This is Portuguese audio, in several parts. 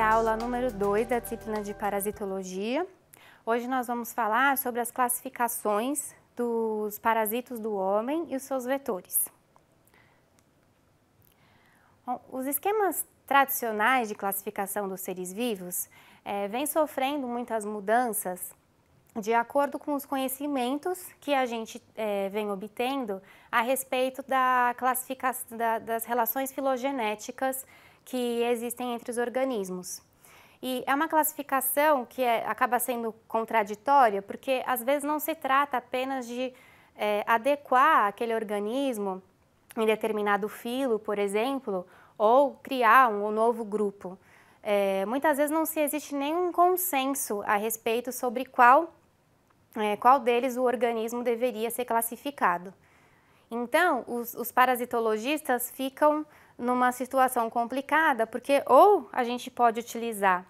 é a aula número 2 da disciplina de parasitologia. Hoje nós vamos falar sobre as classificações dos parasitos do homem e os seus vetores. Bom, os esquemas tradicionais de classificação dos seres vivos é, vêm sofrendo muitas mudanças de acordo com os conhecimentos que a gente é, vem obtendo a respeito da classificação da, das relações filogenéticas que existem entre os organismos. E é uma classificação que é, acaba sendo contraditória, porque às vezes não se trata apenas de é, adequar aquele organismo em determinado filo, por exemplo, ou criar um, um novo grupo. É, muitas vezes não se existe nenhum consenso a respeito sobre qual, é, qual deles o organismo deveria ser classificado. Então, os, os parasitologistas ficam numa situação complicada, porque ou a gente pode utilizar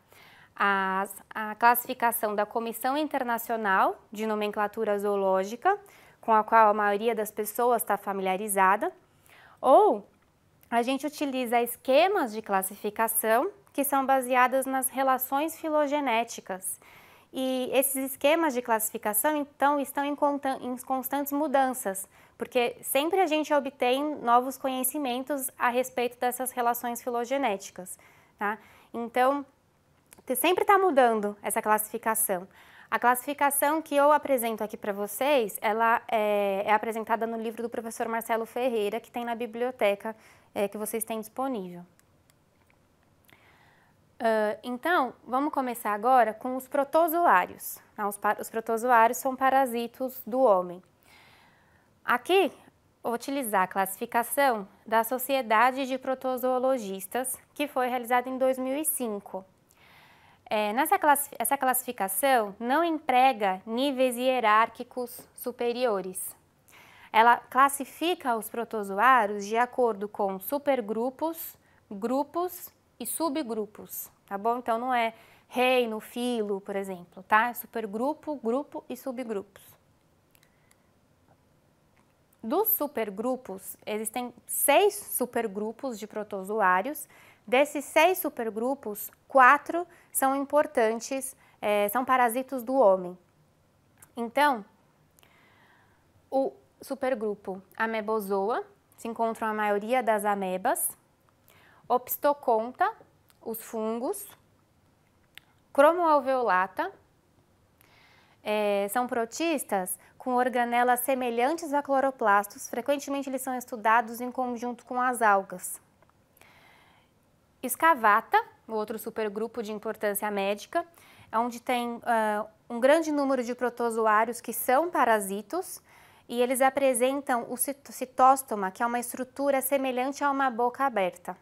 as, a classificação da Comissão Internacional de Nomenclatura Zoológica, com a qual a maioria das pessoas está familiarizada, ou a gente utiliza esquemas de classificação que são baseadas nas relações filogenéticas. E esses esquemas de classificação, então, estão em, em constantes mudanças, porque sempre a gente obtém novos conhecimentos a respeito dessas relações filogenéticas. Tá? Então, sempre está mudando essa classificação. A classificação que eu apresento aqui para vocês, ela é, é, apresentada no livro do professor Marcelo Ferreira, que tem na biblioteca é, que vocês têm disponível. Uh, então, vamos começar agora com os protozoários. Tá? os, os protozoários são parasitos do homem. Aqui, vou utilizar a classificação da Sociedade de Protozoologistas, que foi realizada em 2005. É, nessa essa classificação não emprega níveis hierárquicos superiores. Ela classifica os protozoários de acordo com supergrupos, grupos e subgrupos, tá bom? Então não é reino, filo, por exemplo, tá? É supergrupo, grupo e subgrupos. Dos supergrupos, existem seis supergrupos de protozoários. Desses seis supergrupos, quatro são importantes, é, são parasitos do homem. Então, o supergrupo amebozoa, se encontram a maioria das amebas, opstoconta, os fungos, cromoalveolata, é, são protistas com organelas semelhantes a cloroplastos, frequentemente eles são estudados em conjunto com as algas. Escavata, outro supergrupo de importância médica, é onde tem uh, um grande número de protozoários que são parasitos e eles apresentam o citóstoma, que é uma estrutura semelhante a uma boca aberta.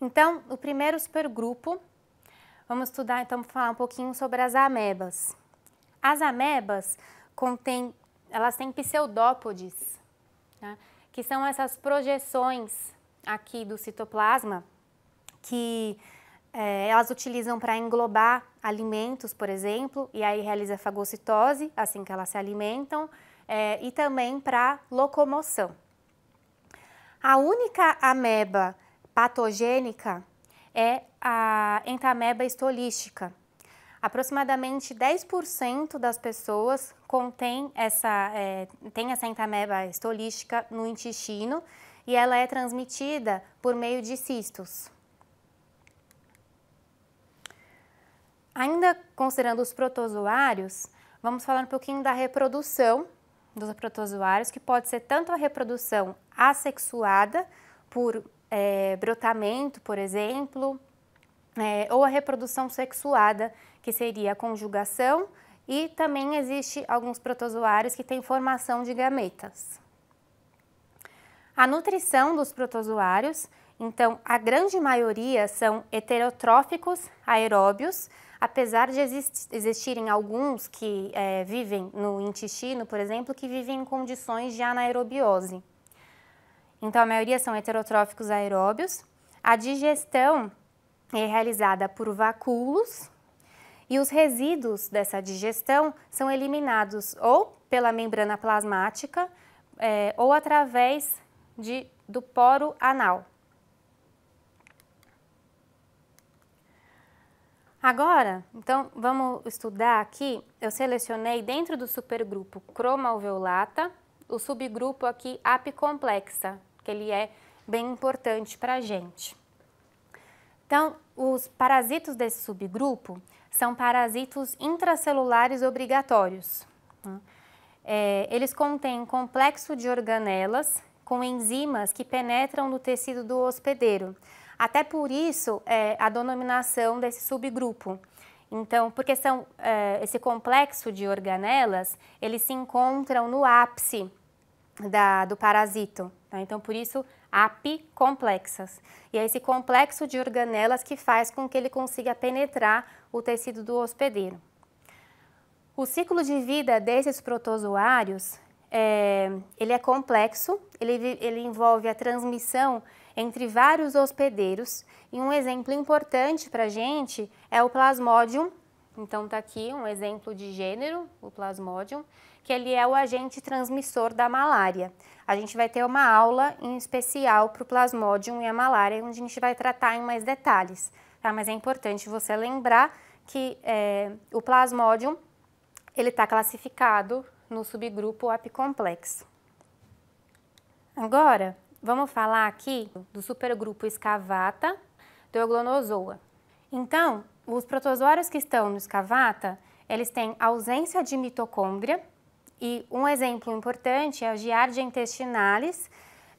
Então, o primeiro supergrupo Vamos estudar então falar um pouquinho sobre as amebas. As amebas contêm, elas têm pseudópodes, né, que são essas projeções aqui do citoplasma que é, elas utilizam para englobar alimentos, por exemplo, e aí realiza fagocitose, assim que elas se alimentam, é, e também para locomoção. A única ameba patogênica é a entameba estolística. Aproximadamente 10% das pessoas contém essa, é, tem essa entameba estolística no intestino e ela é transmitida por meio de cistos. Ainda considerando os protozoários, vamos falar um pouquinho da reprodução dos protozoários, que pode ser tanto a reprodução assexuada por é, brotamento, por exemplo, é, ou a reprodução sexuada, que seria a conjugação, e também existe alguns protozoários que têm formação de gametas. A nutrição dos protozoários, então, a grande maioria são heterotróficos aeróbios, apesar de existirem alguns que é, vivem no intestino, por exemplo, que vivem em condições de anaerobiose. Então, a maioria são heterotróficos aeróbios. A digestão é realizada por vacúolos e os resíduos dessa digestão são eliminados ou pela membrana plasmática é, ou através de, do poro anal. Agora, então, vamos estudar aqui, eu selecionei dentro do supergrupo cromalveolata, o subgrupo aqui apicomplexa, porque ele é bem importante para a gente. Então, os parasitos desse subgrupo são parasitos intracelulares obrigatórios. Tá? É, eles contêm complexo de organelas com enzimas que penetram no tecido do hospedeiro. Até por isso, é, a denominação desse subgrupo. Então, porque são, é, esse complexo de organelas, eles se encontram no ápice da, do parasito. Tá? Então, por isso, apicomplexas. E é esse complexo de organelas que faz com que ele consiga penetrar o tecido do hospedeiro. O ciclo de vida desses protozoários, é, ele é complexo, ele, ele envolve a transmissão entre vários hospedeiros. E um exemplo importante para a gente é o plasmódium. Então, está aqui um exemplo de gênero, o plasmódium que ele é o agente transmissor da malária. A gente vai ter uma aula em especial para o plasmódium e a malária, onde a gente vai tratar em mais detalhes. Tá? Mas é importante você lembrar que é, o plasmódium ele está classificado no subgrupo apicomplex. Agora, vamos falar aqui do supergrupo escavata do euglenozoa. Então, os protozoários que estão no escavata, eles têm ausência de mitocôndria, e um exemplo importante é a giardia intestinalis,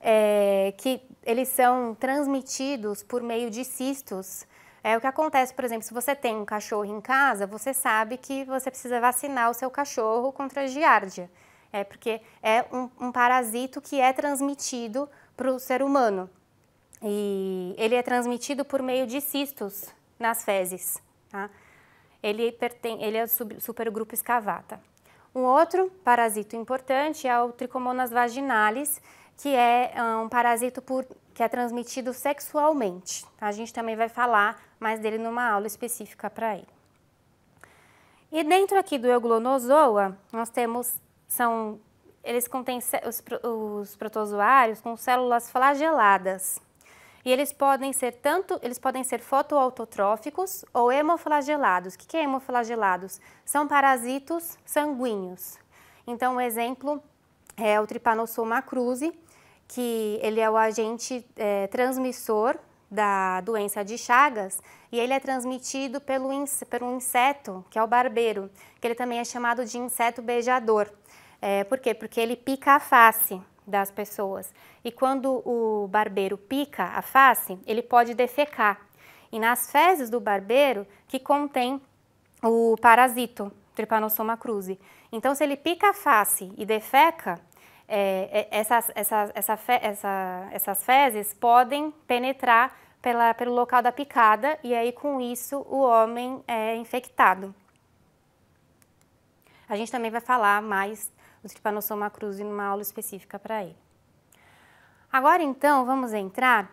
é, que eles são transmitidos por meio de cistos. É o que acontece, por exemplo, se você tem um cachorro em casa, você sabe que você precisa vacinar o seu cachorro contra a giardia. É porque é um, um parasito que é transmitido para o ser humano. E ele é transmitido por meio de cistos nas fezes. Tá? Ele, pertence, ele é o supergrupo escavata. Um outro parasito importante é o Trichomonas vaginalis, que é ah, um parasito por, que é transmitido sexualmente. Tá? A gente também vai falar mais dele numa aula específica para ele. E dentro aqui do euglonozoa, nós temos, são, eles contêm os, os protozoários com células flageladas. E eles podem ser tanto, eles podem ser fotoautotróficos ou hemoflagelados. O que é hemoflagelados? São parasitos sanguíneos. Então, um exemplo é o Trypanosoma cruzi, que ele é o agente é, transmissor da doença de Chagas e ele é transmitido pelo, pelo inseto, que é o barbeiro, que ele também é chamado de inseto beijador. É, por quê? Porque ele pica a face das pessoas. E quando o barbeiro pica a face, ele pode defecar. E nas fezes do barbeiro que contém o parasito, Trypanosoma cruzi. Então, se ele pica a face e defeca, é, essas, é, essas essa essa, essas fezes podem penetrar pela, pelo local da picada e aí com isso o homem é infectado. A gente também vai falar mais do tripanossoma cruzi numa aula específica para ele. Agora então, vamos entrar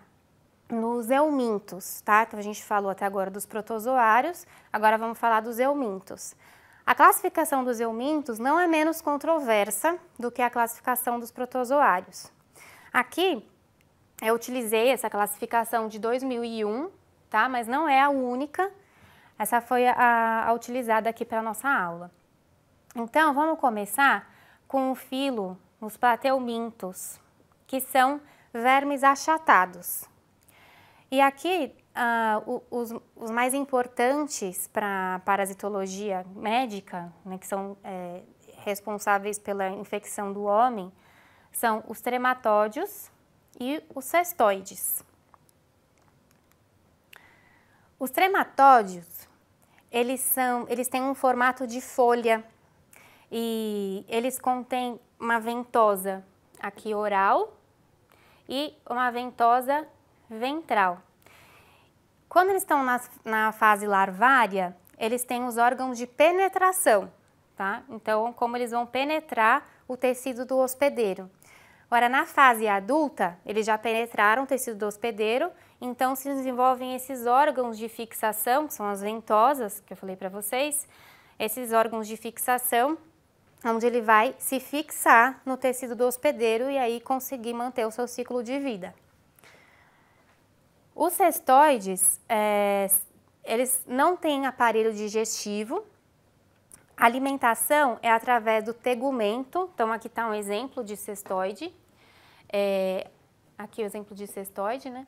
nos eumintos, tá? Então a gente falou até agora dos protozoários, agora vamos falar dos eumintos. A classificação dos eumintos não é menos controversa do que a classificação dos protozoários. Aqui eu utilizei essa classificação de 2001, tá? Mas não é a única. Essa foi a, a utilizada aqui para nossa aula. Então, vamos começar com o filo os plateumintos, que são vermes achatados. E aqui, ah, os, os, mais importantes para a parasitologia médica, né, que são é, responsáveis pela infecção do homem, são os trematódios e os cestoides. Os trematódios, eles, são, eles têm um formato de folha e eles contêm uma ventosa aqui oral e uma ventosa ventral. Quando eles estão na, na fase larvária, eles têm os órgãos de penetração, tá? Então, como eles vão penetrar o tecido do hospedeiro. Ora, na fase adulta, eles já penetraram o tecido do hospedeiro, então se desenvolvem esses órgãos de fixação, que são as ventosas, que eu falei para vocês, esses órgãos de fixação onde ele vai se fixar no tecido do hospedeiro e aí conseguir manter o seu ciclo de vida. Os cestoides, é, eles não têm aparelho digestivo, a alimentação é através do tegumento, então aqui está um exemplo de cestoide, é, aqui o um exemplo de cestoide, né?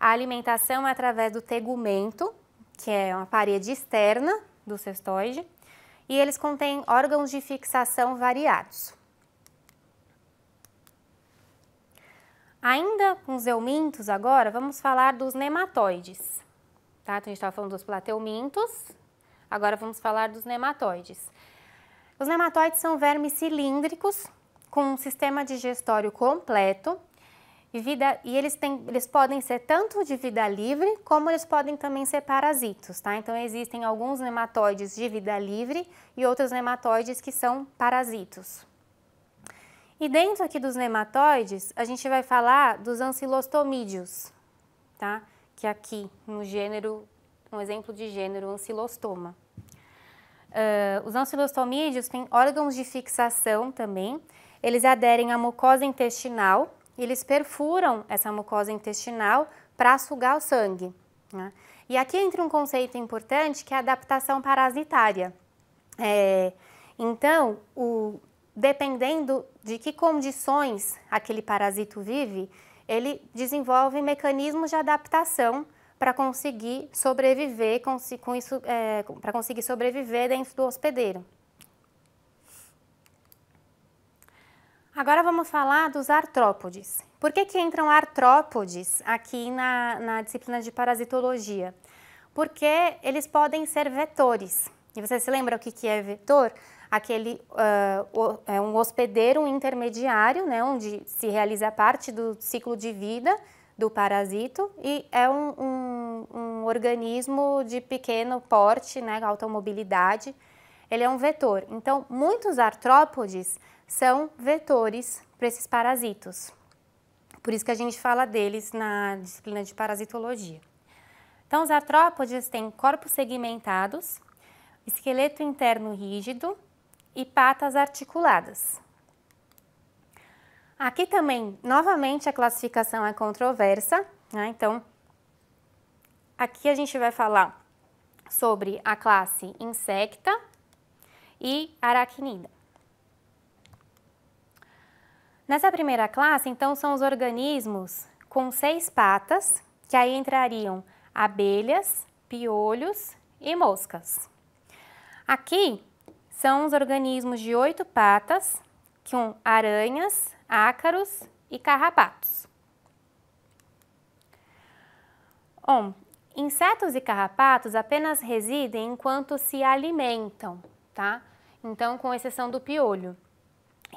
A alimentação é através do tegumento, que é uma parede externa do cestoide, e eles contêm órgãos de fixação variados. Ainda com os eumintos agora, vamos falar dos nematóides. Tá? Então, a gente estava falando dos plateumintos, agora vamos falar dos nematóides. Os nematóides são vermes cilíndricos com um sistema digestório completo e, vida, e eles, têm, eles podem ser tanto de vida livre, como eles podem também ser parasitos, tá? Então, existem alguns nematóides de vida livre e outros nematóides que são parasitos. E dentro aqui dos nematóides, a gente vai falar dos ancilostomídeos, tá? Que é aqui no gênero, um exemplo de gênero ancilostoma. Uh, os ancilostomídeos têm órgãos de fixação também, eles aderem à mucosa intestinal eles perfuram essa mucosa intestinal para sugar o sangue. Né? E aqui entra um conceito importante que é a adaptação parasitária. É, então, o, dependendo de que condições aquele parasito vive, ele desenvolve mecanismos de adaptação para conseguir sobreviver, com isso, é, para conseguir sobreviver dentro do hospedeiro. Agora vamos falar dos artrópodes. Por que, que entram artrópodes aqui na, na disciplina de parasitologia? Porque eles podem ser vetores. E você se lembra o que, que é vetor? Aquele uh, é um hospedeiro um intermediário, né, onde se realiza parte do ciclo de vida do parasito e é um, um, um organismo de pequeno porte, né, alta mobilidade. Ele é um vetor. Então, muitos artrópodes são vetores para esses parasitos. Por isso que a gente fala deles na disciplina de parasitologia. Então, os artrópodes têm corpos segmentados, esqueleto interno rígido e patas articuladas. Aqui também, novamente, a classificação é controversa, né? então aqui a gente vai falar sobre a classe insecta e aracnida. Nessa primeira classe, então, são os organismos com seis patas, que aí entrariam abelhas, piolhos e moscas. Aqui são os organismos de oito patas, que são aranhas, ácaros e carrapatos. Bom, insetos e carrapatos apenas residem enquanto se alimentam, tá? Então, com exceção do piolho.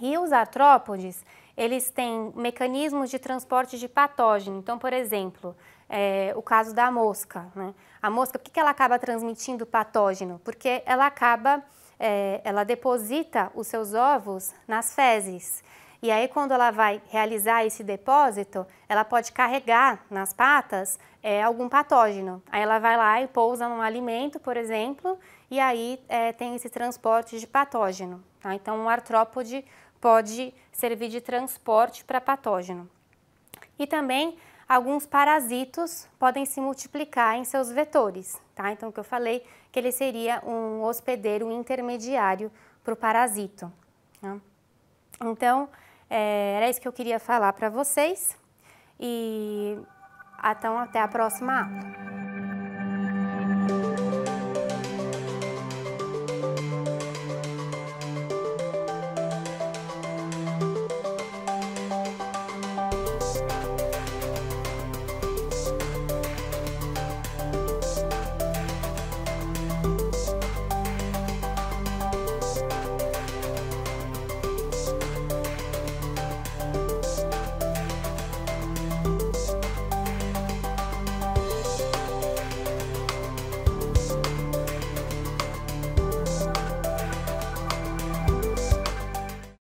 E os artrópodes eles têm mecanismos de transporte de patógeno. Então, por exemplo, é, o caso da mosca. Né? A mosca, por que, ela acaba transmitindo patógeno? Porque ela acaba, é, ela deposita os seus ovos nas fezes. E aí, quando ela vai realizar esse depósito, ela pode carregar nas patas é, algum patógeno. Aí ela vai lá e pousa num alimento, por exemplo, e aí é, tem esse transporte de patógeno. Tá? Então, um artrópode pode servir de transporte para patógeno. E também alguns parasitos podem se multiplicar em seus vetores, tá? Então, o que eu falei que ele seria um hospedeiro intermediário para o parasito. Né? Então, é, era isso que eu queria falar para vocês e então até a próxima aula.